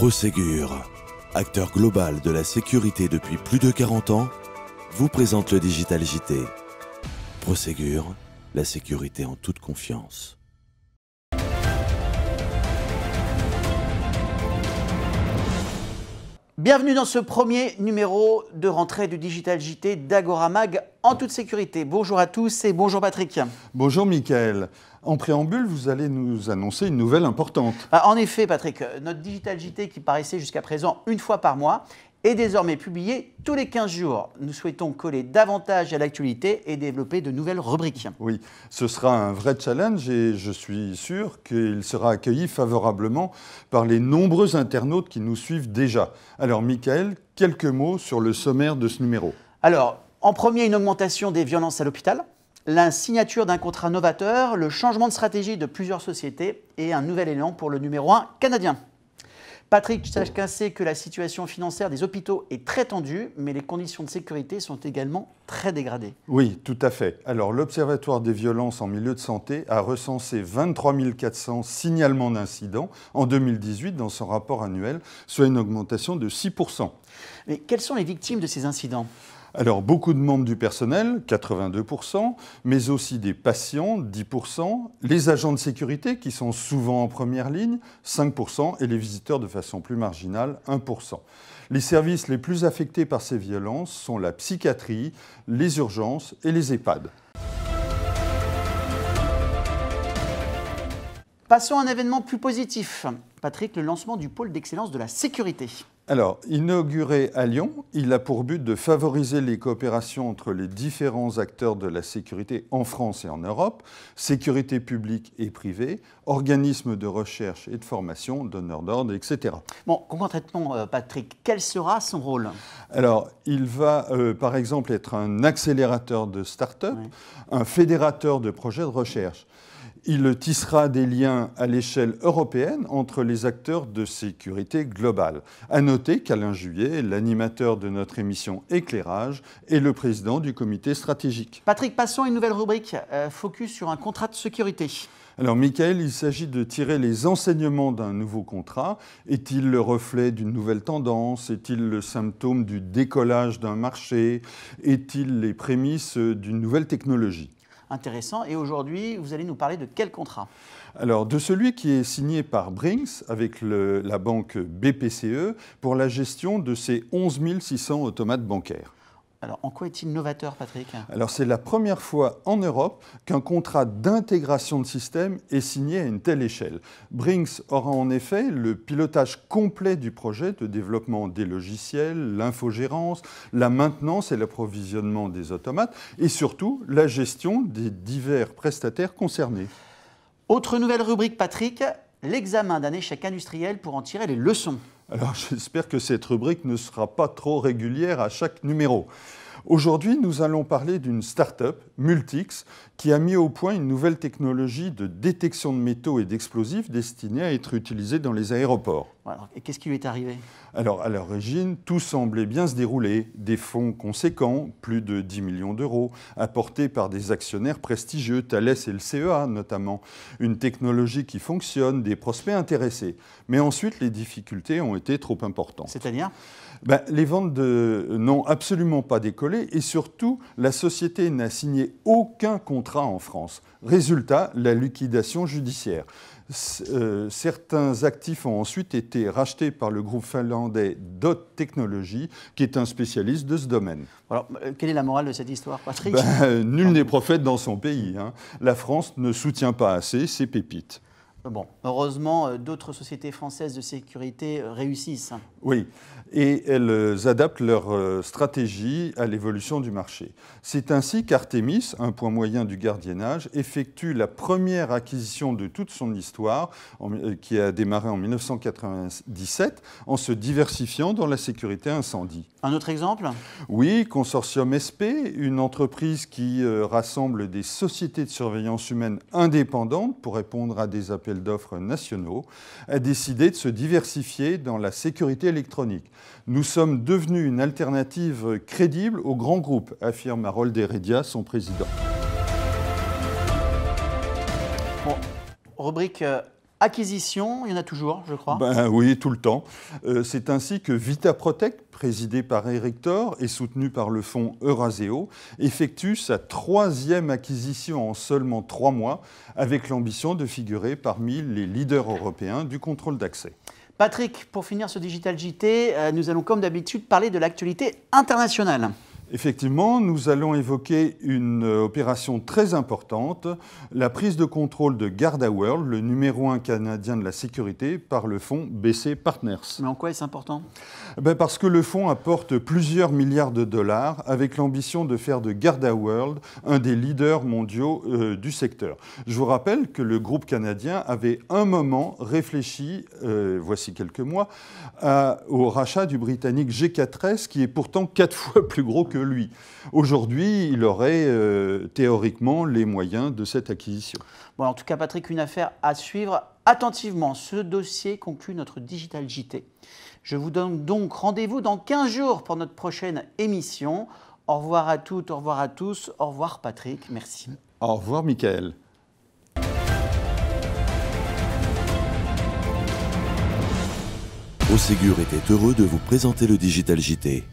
ProSegur, acteur global de la sécurité depuis plus de 40 ans, vous présente le Digital JT. ProSegur, la sécurité en toute confiance. Bienvenue dans ce premier numéro de rentrée du Digital JT Mag en toute sécurité. Bonjour à tous et bonjour Patrick. Bonjour Mickaël. En préambule, vous allez nous annoncer une nouvelle importante. Bah, en effet, Patrick, euh, notre Digital JT qui paraissait jusqu'à présent une fois par mois est désormais publié tous les 15 jours. Nous souhaitons coller davantage à l'actualité et développer de nouvelles rubriques. Oui, ce sera un vrai challenge et je suis sûr qu'il sera accueilli favorablement par les nombreux internautes qui nous suivent déjà. Alors Michael, quelques mots sur le sommaire de ce numéro. Alors, en premier, une augmentation des violences à l'hôpital, la signature d'un contrat novateur, le changement de stratégie de plusieurs sociétés et un nouvel élan pour le numéro 1 canadien. Patrick qu'un sait que la situation financière des hôpitaux est très tendue, mais les conditions de sécurité sont également très dégradées. Oui, tout à fait. Alors, l'Observatoire des violences en milieu de santé a recensé 23 400 signalements d'incidents en 2018 dans son rapport annuel, soit une augmentation de 6%. Mais quelles sont les victimes de ces incidents alors beaucoup de membres du personnel, 82%, mais aussi des patients, 10%, les agents de sécurité qui sont souvent en première ligne, 5%, et les visiteurs de façon plus marginale, 1%. Les services les plus affectés par ces violences sont la psychiatrie, les urgences et les EHPAD. Passons à un événement plus positif. Patrick, le lancement du pôle d'excellence de la sécurité. Alors, inauguré à Lyon, il a pour but de favoriser les coopérations entre les différents acteurs de la sécurité en France et en Europe, sécurité publique et privée, organismes de recherche et de formation, donneurs d'ordre, etc. Bon, concrètement, euh, Patrick, quel sera son rôle Alors, il va, euh, par exemple, être un accélérateur de start-up, un fédérateur de projets de recherche. Il tissera des liens à l'échelle européenne entre les acteurs de sécurité globale. À noter qu'Alain Juillet, l'animateur de notre émission Éclairage, est le président du comité stratégique. Patrick, passons à une nouvelle rubrique, euh, focus sur un contrat de sécurité. Alors, Michael, il s'agit de tirer les enseignements d'un nouveau contrat. Est-il le reflet d'une nouvelle tendance Est-il le symptôme du décollage d'un marché Est-il les prémices d'une nouvelle technologie intéressant. Et aujourd'hui, vous allez nous parler de quel contrat Alors, de celui qui est signé par Brinks avec la banque BPCE pour la gestion de ces 11 600 automates bancaires. Alors, en quoi est-il novateur, Patrick Alors, c'est la première fois en Europe qu'un contrat d'intégration de système est signé à une telle échelle. Brinks aura en effet le pilotage complet du projet de développement des logiciels, l'infogérance, la maintenance et l'approvisionnement des automates, et surtout la gestion des divers prestataires concernés. Autre nouvelle rubrique, Patrick, l'examen d'un échec industriel pour en tirer les leçons. Alors j'espère que cette rubrique ne sera pas trop régulière à chaque numéro. Aujourd'hui, nous allons parler d'une start-up, Multix, qui a mis au point une nouvelle technologie de détection de métaux et d'explosifs destinée à être utilisée dans les aéroports. et qu'est-ce qui lui est arrivé Alors, à l'origine, tout semblait bien se dérouler. Des fonds conséquents, plus de 10 millions d'euros, apportés par des actionnaires prestigieux, Thales et le CEA notamment. Une technologie qui fonctionne, des prospects intéressés. Mais ensuite, les difficultés ont été trop importantes. C'est-à-dire ben, les ventes euh, n'ont absolument pas décollé et surtout, la société n'a signé aucun contrat en France. Résultat, la liquidation judiciaire. Euh, certains actifs ont ensuite été rachetés par le groupe finlandais DOT Technology, qui est un spécialiste de ce domaine. Euh, quelle est la morale de cette histoire, Patrick ben, Nul n'est prophète dans son pays. Hein. La France ne soutient pas assez ses pépites. Bon, heureusement, euh, d'autres sociétés françaises de sécurité euh, réussissent. Oui, et elles adaptent leur euh, stratégie à l'évolution du marché. C'est ainsi qu'Artemis, un point moyen du gardiennage, effectue la première acquisition de toute son histoire, qui a démarré en 1997, en se diversifiant dans la sécurité incendie. Un autre exemple Oui, Consortium SP, une entreprise qui rassemble des sociétés de surveillance humaine indépendantes pour répondre à des appels d'offres nationaux, a décidé de se diversifier dans la sécurité électronique. Nous sommes devenus une alternative crédible aux grands groupes, affirme Harold Heredia, son président. rubrique euh, Acquisition, il y en a toujours, je crois. Ben oui, tout le temps. Euh, c'est ainsi que Vita Protect, présidé par Eric et soutenu par le fonds Euraseo, effectue sa troisième acquisition en seulement trois mois, avec l'ambition de figurer parmi les leaders européens du contrôle d'accès. Patrick, pour finir ce Digital JT, euh, nous allons comme d'habitude parler de l'actualité internationale. Effectivement, nous allons évoquer une euh, opération très importante, la prise de contrôle de Garda World, le numéro un canadien de la sécurité, par le fonds BC Partners. Mais en quoi est-ce important eh ben, Parce que le fonds apporte plusieurs milliards de dollars avec l'ambition de faire de Garda World un des leaders mondiaux euh, du secteur. Je vous rappelle que le groupe canadien avait un moment réfléchi, euh, voici quelques mois, au rachat du britannique G4S, qui est pourtant quatre fois plus gros que lui. Aujourd'hui, il aurait euh, théoriquement les moyens de cette acquisition. Bon, en tout cas, Patrick, une affaire à suivre attentivement. Ce dossier conclut notre Digital JT. Je vous donne donc rendez-vous dans 15 jours pour notre prochaine émission. Au revoir à toutes, au revoir à tous. Au revoir Patrick, merci. Au revoir Michael. Au était heureux de vous présenter le Digital JT.